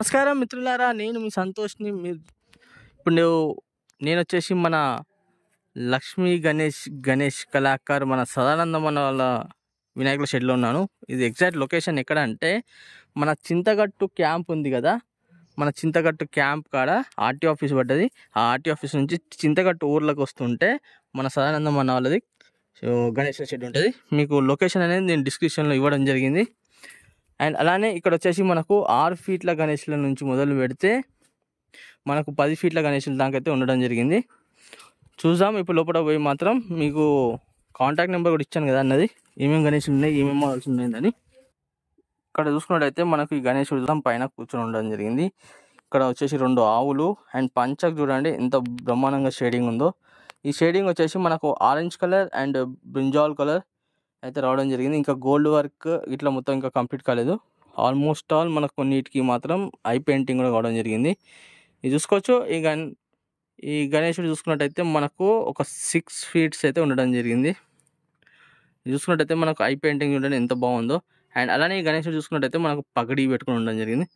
నమస్కారం మిత్రులారా నేను మీ సంతోష్ని మీ ఇప్పుడు నేను వచ్చేసి మన లక్ష్మీ గణేష్ గణేష్ కళాకారు మన సదానందం వాళ్ళ వినాయకుల షెడ్లో ఉన్నాను ఇది ఎగ్జాక్ట్ లొకేషన్ ఎక్కడ అంటే మన చింతగట్టు క్యాంప్ ఉంది కదా మన చింతగట్టు క్యాంప్ కాడ ఆర్టీ ఆఫీస్ పడ్డది ఆ ఆర్టీ ఆఫీస్ నుంచి చింతగట్టు ఊర్లోకి వస్తుంటే మన సదానందం అన్న వాళ్ళది గణేష్ షెడ్ ఉంటుంది మీకు లొకేషన్ అనేది నేను డిస్క్రిప్షన్లో ఇవ్వడం జరిగింది అండ్ అలానే ఇక్కడ వచ్చేసి మనకు ఆరు ఫీట్ల గణేష్ల నుంచి మొదలు పెడితే మనకు పది ఫీట్ల గణేష్ల దాకైతే ఉండడం జరిగింది చూద్దాం ఇప్పుడు లోపల పోయి మాత్రం మీకు కాంటాక్ట్ నెంబర్ కూడా ఇచ్చాను కదా అన్నది ఏమేమి గణేష్లు ఉన్నాయి ఏమేమి మోడల్స్ ఉన్నాయని ఇక్కడ చూసుకున్నట్టయితే మనకు ఈ గణేశుడు చూద్దాం పైన కూర్చొని ఉండడం జరిగింది ఇక్కడ వచ్చేసి రెండు ఆవులు అండ్ పంచకు చూడండి ఎంత బ్రహ్మాండంగా షేడింగ్ ఉందో ఈ షేడింగ్ వచ్చేసి మనకు orange colour and brinjal colour అయితే రావడం జరిగింది ఇంకా గోల్డ్ వర్క్ ఇట్లా మొత్తం ఇంకా కంప్లీట్ కాలేదు ఆల్మోస్ట్ ఆల్ మనకు కొన్నిటికి మాత్రం ఐ పెయింటింగ్ కూడా కావడం జరిగింది ఇది చూసుకోవచ్చు ఈ గన్ ఈ గణేశుడు చూసుకున్నట్టయితే మనకు ఒక సిక్స్ ఫీట్స్ అయితే ఉండడం జరిగింది చూసుకున్నట్టయితే మనకు ఐ పెయింటింగ్ చూడండి ఎంత బాగుందో అండ్ అలానే ఈ గణేశుడు చూసుకున్నట్టయితే మనకు పగడి పెట్టుకుని ఉండడం జరిగింది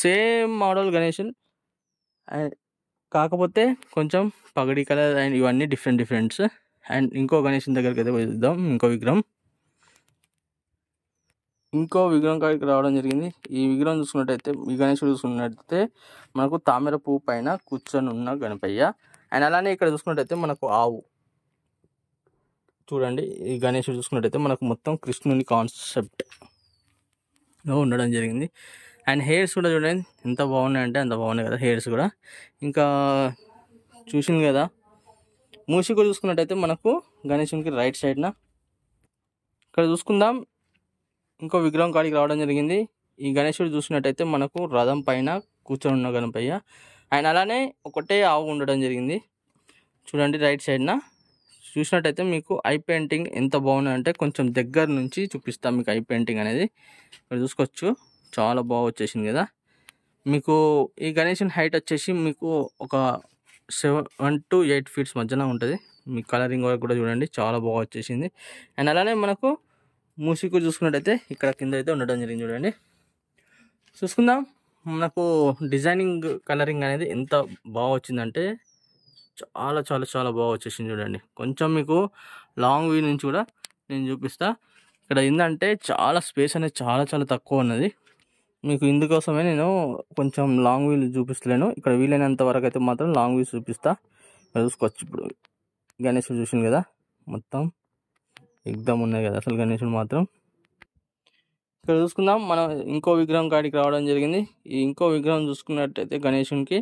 సేమ్ మోడల్ గణేషన్ అండ్ కాకపోతే కొంచెం పగడి కలర్ అండ్ ఇవన్నీ డిఫరెంట్ డిఫరెంట్స్ అండ్ ఇంకో గణేషన్ దగ్గరికి అయితే చూద్దాం ఇంకో విగ్రహం ఇంకో విగ్రహం కాడికి రావడం జరిగింది ఈ విగ్రహం చూసుకున్నట్టయితే ఈ గణేశుడు చూసుకున్నట్టయితే మనకు తామర పువ్వు పైన కూర్చొని ఉన్న గణపయ్య అండ్ అలానే ఇక్కడ చూసుకున్నట్టయితే మనకు ఆవు చూడండి ఈ గణేశుడు చూసుకున్నట్టయితే మనకు మొత్తం కృష్ణుని కాన్సెప్ట్లో ఉండడం జరిగింది అండ్ హెయిర్స్ కూడా చూడండి ఎంత బాగున్నాయంటే అంత బాగున్నాయి కదా హెయిర్స్ కూడా ఇంకా చూసింది కదా మూసి కూడా చూసుకున్నట్టయితే మనకు గణేశునికి రైట్ సైడ్న ఇక్కడ చూసుకుందాం ఇంకో విగ్రహం కాడికి రావడం జరిగింది ఈ గణేశుడు చూసినట్టయితే మనకు రథం పైన కూర్చొని ఉన్న గణపయ్య ఆయన అలానే ఒకటే ఆవు ఉండడం జరిగింది చూడండి రైట్ సైడ్న చూసినట్టయితే మీకు ఐ పెయింటింగ్ ఎంత బాగుందంటే కొంచెం దగ్గర నుంచి చూపిస్తాం మీకు ఐ పెయింటింగ్ అనేది మీరు చూసుకోవచ్చు చాలా బాగా వచ్చేసింది కదా మీకు ఈ గణేషన్ హైట్ వచ్చేసి మీకు ఒక సెవెన్ టు ఎయిట్ ఫీట్స్ మధ్యన ఉంటుంది మీ కలరింగ్ వర్క్ కూడా చూడండి చాలా బాగా వచ్చేసింది అండ్ అలానే మనకు మూసికు చూసుకున్నట్టయితే ఇక్కడ కింద అయితే ఉండడం జరిగింది చూడండి చూసుకుందాం మనకు డిజైనింగ్ కలరింగ్ అనేది ఎంత బాగా వచ్చిందంటే చాలా చాలా చాలా బాగా వచ్చేసింది చూడండి కొంచెం మీకు లాంగ్ వ్యూ నుంచి కూడా నేను చూపిస్తా ఇక్కడ ఏంటంటే చాలా స్పేస్ అనేది చాలా చాలా తక్కువ ఉన్నది మీకు ఇందుకోసమే నేను కొంచెం లాంగ్ వీల్ చూపిస్తలేను ఇక్కడ వీలైనంత వరకు అయితే మాత్రం లాంగ్ వీల్ చూపిస్తా చూసుకోవచ్చు ఇప్పుడు గణేష్ చూసింది కదా మొత్తం ఎగ్జామ్ ఉన్నాయి కదా అసలు గణేశుడు మాత్రం ఇక్కడ చూసుకుందాం మనం ఇంకో విగ్రహం కాడికి రావడం జరిగింది ఈ ఇంకో విగ్రహం చూసుకున్నట్టయితే గణేశునికి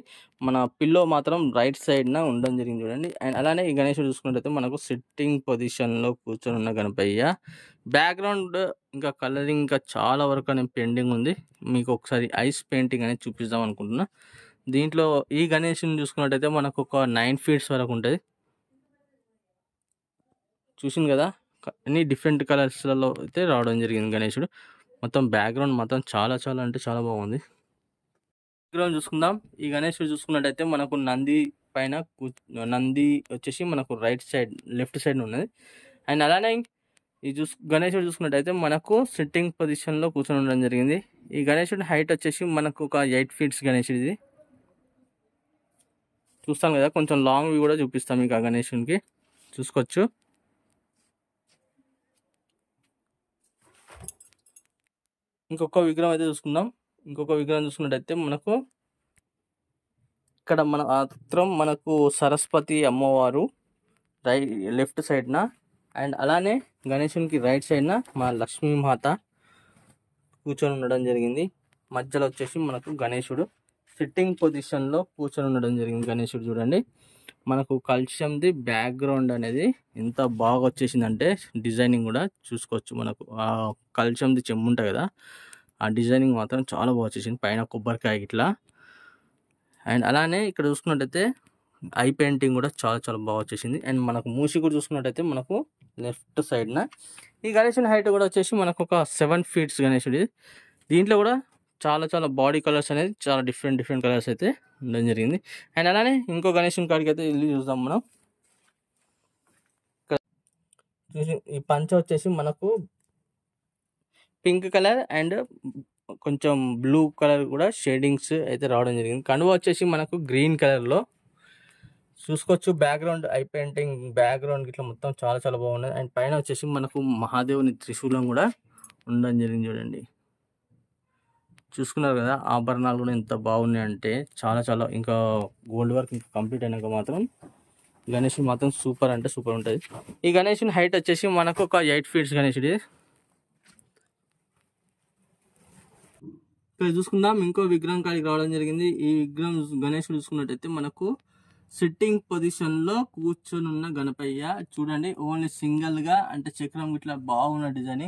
మన పిల్లో మాత్రం రైట్ సైడ్న ఉండడం జరిగింది చూడండి అండ్ అలానే ఈ గణేశుడు చూసుకున్నట్టయితే మనకు సిట్టింగ్ పొజిషన్లో కూర్చొని ఉన్న గణపయ్య బ్యాక్గ్రౌండ్ ఇంకా కలరింగ్ ఇంకా చాలా వరకు అనే పెండింగ్ ఉంది మీకు ఒకసారి ఐస్ పెయింటింగ్ అనేది చూపిస్తాం అనుకుంటున్నా దీంట్లో ఈ గణేషుని చూసుకున్నట్టయితే మనకు ఒక నైన్ ఫీట్స్ వరకు ఉంటుంది చూసింది కదా అన్ని డిఫరెంట్ కలర్స్లలో అయితే రావడం జరిగింది గణేశుడు మొత్తం బ్యాక్గ్రౌండ్ మొత్తం చాలా చాలా అంటే చాలా బాగుంది బ్యాక్గ్రౌండ్ చూసుకుందాం ఈ గణేశుడు చూసుకున్నట్టయితే మనకు నంది పైన నంది వచ్చేసి మనకు రైట్ సైడ్ లెఫ్ట్ సైడ్ ఉన్నది అండ్ అలానే ఈ చూసు గణేశుడు చూసుకున్నట్టయితే మనకు సిట్టింగ్ పొజిషన్లో కూర్చొని ఉండడం జరిగింది ఈ గణేశుడి హైట్ వచ్చేసి మనకు ఒక ఎయిట్ ఫీట్స్ గణేశుడిది చూస్తాం కదా కొంచెం లాంగ్ వ్యూ కూడా చూపిస్తాం ఇక ఆ గణేశునికి చూసుకోవచ్చు ఇంకొక విగ్రహం అయితే చూసుకుందాం ఇంకొక విగ్రహం చూసుకున్నట్టయితే మనకు ఇక్కడ మన మాత్రం మనకు సరస్వతి అమ్మవారు రైట్ లెఫ్ట్ సైడ్న అండ్ అలానే గణేశునికి రైట్ సైడ్న మన లక్ష్మీమాత కూర్చొని ఉండడం జరిగింది మధ్యలో వచ్చేసి మనకు గణేశుడు సిట్టింగ్ పొజిషన్లో కూర్చొని ఉండడం జరిగింది గణేశుడు చూడండి మనకు కల్షియంది బ్యాక్గ్రౌండ్ అనేది ఎంత బాగా వచ్చేసిందంటే డిజైనింగ్ కూడా చూసుకోవచ్చు మనకు ఆ కల్షియంది చెమ్ము ఉంటుంది కదా ఆ డిజైనింగ్ మాత్రం చాలా బాగా వచ్చేసింది పైన కొబ్బరికాయ ఇట్లా అండ్ అలానే ఇక్కడ చూసుకున్నట్టయితే ఐ పెయింటింగ్ కూడా చాలా చాలా బాగా వచ్చేసింది అండ్ మనకు మూసి కూడా చూసుకున్నట్టయితే మనకు లెఫ్ట్ సైడ్న ఈ గణేశుని హైట్ కూడా వచ్చేసి మనకు ఒక సెవెన్ ఫీట్స్ గణేశుడి దీంట్లో కూడా చాలా చాలా బాడీ కలర్స్ అనేది చాలా డిఫరెంట్ డిఫరెంట్ కలర్స్ అయితే ఉండడం జరిగింది అండ్ అలానే ఇంకో గణేషన్ కాడికి అయితే వెళ్ళి చూద్దాం మనం చూసి ఈ పంచ వచ్చేసి మనకు పింక్ కలర్ అండ్ కొంచెం బ్లూ కలర్ కూడా షేడింగ్స్ అయితే రావడం జరిగింది కండువ వచ్చేసి మనకు గ్రీన్ కలర్లో చూసుకోవచ్చు బ్యాక్గ్రౌండ్ ఐ పెయింటింగ్ బ్యాక్గ్రౌండ్ ఇట్లా మొత్తం చాలా చాలా బాగున్నది అండ్ పైన వచ్చేసి మనకు మహాదేవుని త్రిశూలం కూడా ఉండడం జరిగింది చూడండి చూసుకున్నారు కదా ఆభరణాలు కూడా ఎంత బాగున్నాయి అంటే చాలా చాలా ఇంకా గోల్డ్ వర్క్ ఇంకా కంప్లీట్ అయినాక మాత్రం గణేషుడు మాత్రం సూపర్ అంటే సూపర్ ఉంటుంది ఈ గణేషుని హైట్ వచ్చేసి మనకు ఒక ఎయిట్ ఫీట్స్ గణేషుడి ఇక్కడ చూసుకుందాం ఇంకో విగ్రహం కాడికి రావడం జరిగింది ఈ విగ్రహం గణేషుడు చూసుకున్నట్టయితే మనకు సిట్టింగ్ పొజిషన్లో కూర్చొని ఉన్న గణపయ్య చూడండి ఓన్లీ సింగిల్గా అంటే చక్రం ఇట్లా బాగున్న డిజైన్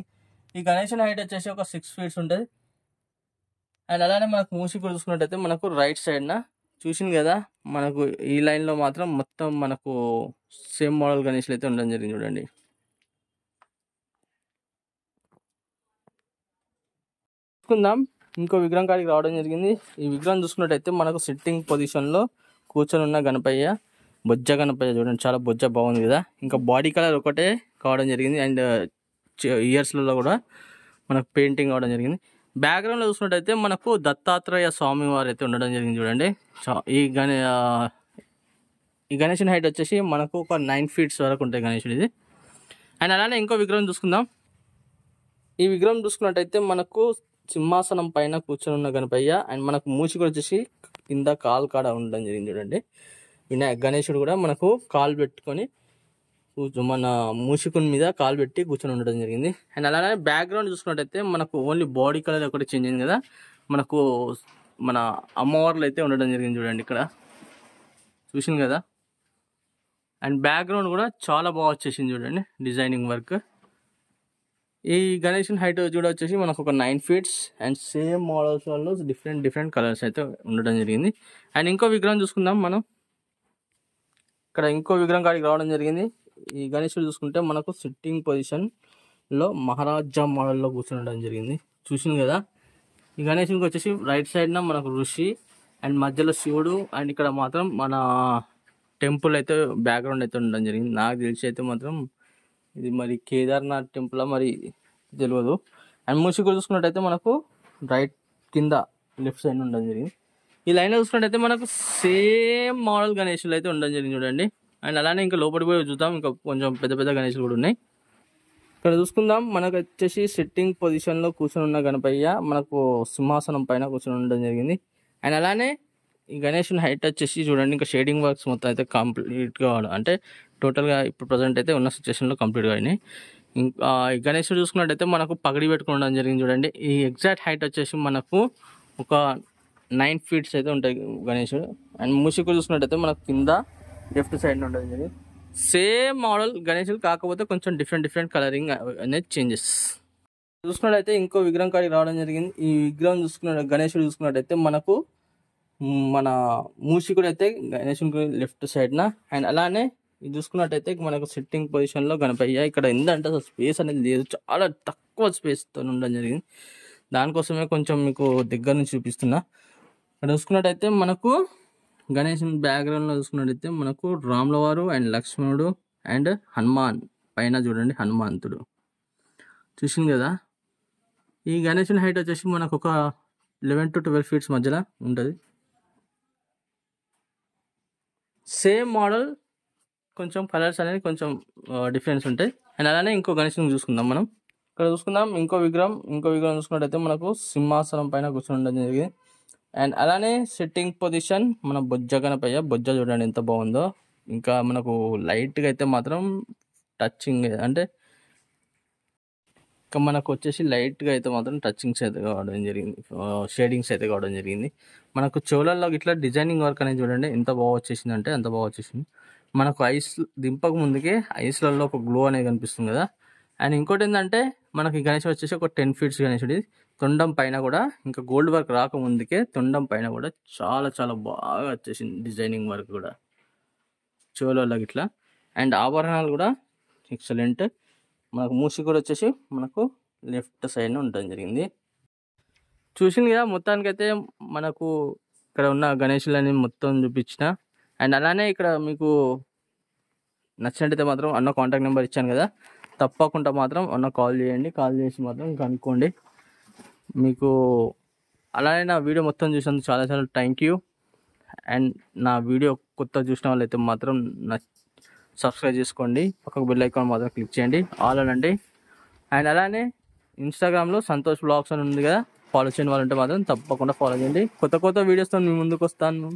ఈ గణేషుని హైట్ వచ్చేసి ఒక సిక్స్ ఫీట్స్ ఉంటుంది అండ్ అలానే మనకు మూసి కూడా చూసుకున్నట్టయితే మనకు రైట్ సైడ్న చూసింది కదా మనకు ఈ లైన్లో మాత్రం మొత్తం మనకు సేమ్ మోడల్ గణేష్లు అయితే ఉండడం జరిగింది చూడండి చూసుకుందాం ఇంకో విగ్రహం కాడికి రావడం జరిగింది ఈ విగ్రహం చూసుకున్నట్టయితే మనకు సిట్టింగ్ పొజిషన్లో కూర్చొని ఉన్న గణపయ్య బొజ్జ గణపయ్య చూడండి చాలా బొజ్జ బాగుంది కదా ఇంకా బాడీ కలర్ ఒకటే కావడం జరిగింది అండ్ ఇయర్స్లలో కూడా మనకు పెయింటింగ్ అవడం జరిగింది బ్యాక్గ్రౌండ్లో చూసినట్టయితే మనకు దత్తాత్రేయ స్వామి వారు అయితే ఉండడం జరిగింది చూడండి ఈ గణే ఈ గణేషన్ హైట్ వచ్చేసి మనకు ఒక నైన్ ఫీట్స్ వరకు ఉంటాయి గణేషుడు ఇది అండ్ అలానే ఇంకో విగ్రహం చూసుకుందాం ఈ విగ్రహం చూసుకున్నట్టయితే మనకు సింహాసనం పైన కూర్చొని ఉన్న గణపయ్య అండ్ మనకు కూడా వచ్చేసి కింద కాలు కాడ ఉండడం జరిగింది చూడండి వినాయక గణేషుడు కూడా మనకు కాలు పెట్టుకొని మన మూషికుని మీద కాలు పెట్టి కూర్చొని ఉండడం జరిగింది అండ్ అలానే బ్యాక్గ్రౌండ్ చూసుకున్నట్టయితే మనకు ఓన్లీ బాడీ కలర్ ఒకటి చేంజ్ అయింది కదా మనకు మన అమ్మవార్లు అయితే ఉండడం జరిగింది చూడండి ఇక్కడ చూసింది కదా అండ్ బ్యాక్గ్రౌండ్ కూడా చాలా బాగా వచ్చేసింది చూడండి డిజైనింగ్ వర్క్ ఈ గణేషన్ హైట్ కూడా వచ్చేసి మనకు ఒక nine feets and same models వాళ్ళు డిఫరెంట్ డిఫరెంట్ కలర్స్ అయితే ఉండడం జరిగింది అండ్ ఇంకో విగ్రహం చూసుకుందాం మనం ఇక్కడ ఇంకో విగ్రహం కాడికి రావడం జరిగింది ఈ గణేశుడు చూసుకుంటే మనకు సిట్టింగ్ పొజిషన్లో మహారాజా మోడల్లో కూర్చుండడం జరిగింది చూసింది కదా ఈ గణేశునికి వచ్చేసి రైట్ సైడ్న మనకు ఋషి అండ్ మధ్యలో శివుడు అండ్ ఇక్కడ మాత్రం మన టెంపుల్ అయితే బ్యాక్గ్రౌండ్ అయితే ఉండడం జరిగింది నాకు తెలిసి అయితే మాత్రం ఇది మరి కేదార్నాథ్ టెంపుల్ మరి తెలియదు అండ్ మూసికూరు చూసుకున్నట్టయితే మనకు రైట్ కింద లెఫ్ట్ సైడ్ ఉండడం జరిగింది ఈ లైన్ చూసుకున్నట్టయితే మనకు సేమ్ మోడల్ గణేశులు అయితే ఉండడం జరిగింది చూడండి అండ్ అలానే ఇంకా లోపలి పోయి చూద్దాం ఇంకా కొంచెం పెద్ద పెద్ద గణేషులు కూడా ఉన్నాయి ఇక్కడ చూసుకుందాం మనకు వచ్చేసి సిట్టింగ్ పొజిషన్లో కూర్చొని ఉన్న గణపయ్య మనకు సింహాసనం పైన కూర్చొని ఉండడం జరిగింది అండ్ అలానే ఈ గణేషుని హైట్ వచ్చేసి చూడండి ఇంకా షేడింగ్ వర్క్స్ మొత్తం అయితే కంప్లీట్గా అంటే టోటల్గా ఇప్పుడు ప్రజెంట్ అయితే ఉన్న సిచ్యువేషన్లో కంప్లీట్గా అయినాయి ఇంకా ఈ గణేషుడు చూసుకున్నట్టయితే మనకు పగడి పెట్టుకోవడం జరిగింది చూడండి ఈ ఎగ్జాక్ట్ హైట్ వచ్చేసి మనకు ఒక నైన్ ఫీట్స్ అయితే ఉంటాయి గణేషుడు అండ్ మూసికు చూసుకున్నట్టయితే మనకు కింద లెఫ్ట్ సైడ్ ఉండదు ఇది సేమ్ మోడల్ గణేష్ కాకపోతే కొంచెం డిఫరెంట్ డిఫరెంట్ కలరింగ్ అనేది చేంజెస్ చూసుకున్నట్టయితే ఇంకో విగ్రహం కాడికి రావడం జరిగింది ఈ విగ్రహం చూసుకున్న గణేషుడు చూసుకున్నట్టయితే మనకు మన మూషికుడు అయితే గణేషుడు లెఫ్ట్ సైడ్న అండ్ అలానే ఇది చూసుకున్నట్టయితే మనకు సిట్టింగ్ పొజిషన్లో కనపయ్య ఇక్కడ ఏంటంటే అసలు స్పేస్ అనేది లేదు చాలా తక్కువ స్పేస్తో ఉండడం జరిగింది దానికోసమే కొంచెం మీకు దగ్గర నుంచి చూపిస్తున్నా చూసుకున్నట్టయితే మనకు గణేషన్ బ్యాక్గ్రౌండ్లో చూసుకున్నట్టయితే మనకు రాములవారు అండ్ లక్ష్మణుడు అండ్ హనుమాన్ పైన చూడండి హనుమంతుడు చూసింది కదా ఈ గణేశుని హైట్ వచ్చేసి మనకు ఒక లెవెన్ టు ట్వెల్వ్ ఫీట్స్ మధ్యలో ఉంటుంది సేమ్ మోడల్ కొంచెం కలర్స్ అనేది కొంచెం డిఫరెన్స్ ఉంటాయి అండ్ అలానే ఇంకో గణేషన్ చూసుకుందాం మనం ఇక్కడ చూసుకుందాం ఇంకో విగ్రహం ఇంకో విగ్రహం చూసుకున్నట్టయితే మనకు సింహాసనం పైన కూర్చొని ఉండడం జరిగింది అండ్ అలానే సిట్టింగ్ పొజిషన్ మన బొజ్జ కనపయ్య బొజ్జ చూడండి ఎంత బాగుందో ఇంకా మనకు లైట్గా అయితే మాత్రం టచ్చింగ్ అంటే ఇంకా మనకు వచ్చేసి లైట్గా అయితే మాత్రం టచ్చింగ్స్ అయితే కావడం జరిగింది షేడింగ్స్ అయితే కావడం జరిగింది మనకు చెవులలో ఇట్లా డిజైనింగ్ వర్క్ అనేది చూడండి ఎంత బాగా వచ్చేసింది అంటే ఎంత బాగా వచ్చేసింది మనకు ఐస్ దింపక ముందుకే ఐస్లలో ఒక గ్లో అనేది కనిపిస్తుంది కదా అండ్ ఇంకోటి ఏంటంటే మనకి గణేష్ వచ్చేసి ఒక టెన్ ఫీట్స్ ఉండేది తొండం పైన కూడా ఇంకా గోల్డ్ వర్క్ రాకముందుకే తొండం పైన కూడా చాలా చాలా బాగా వచ్చేసింది డిజైనింగ్ వర్క్ కూడా చెవులకి గిట్లా అండ్ ఆభరణాలు కూడా ఎక్సలెంట్ మనకు మూసి కూడా వచ్చేసి మనకు లెఫ్ట్ సైడ్ ఉండడం జరిగింది చూసింది కదా మొత్తానికైతే మనకు ఇక్కడ ఉన్న గణేషులని మొత్తం చూపించిన అండ్ అలానే ఇక్కడ మీకు నచ్చినట్టయితే మాత్రం అన్న కాంటాక్ట్ నెంబర్ ఇచ్చాను కదా తప్పకుండా మాత్రం అన్న కాల్ చేయండి కాల్ చేసి మాత్రం కనుక్కోండి మీకు అలానే నా వీడియో మొత్తం చూసినందుకు చాలా చాలా థ్యాంక్ యూ అండ్ నా వీడియో కొత్త చూసిన వాళ్ళైతే మాత్రం నా సబ్స్క్రైబ్ చేసుకోండి పక్కకు బిల్ ఐకాన్ మాత్రం క్లిక్ చేయండి ఆల్ అనండి అండ్ అలానే ఇన్స్టాగ్రామ్లో సంతోష్ బ్లాగ్స్ అని ఉంది కదా ఫాలో చేయని వాళ్ళంటే మాత్రం తప్పకుండా ఫాలో చేయండి కొత్త కొత్త వీడియోస్తో మీ ముందుకు వస్తాను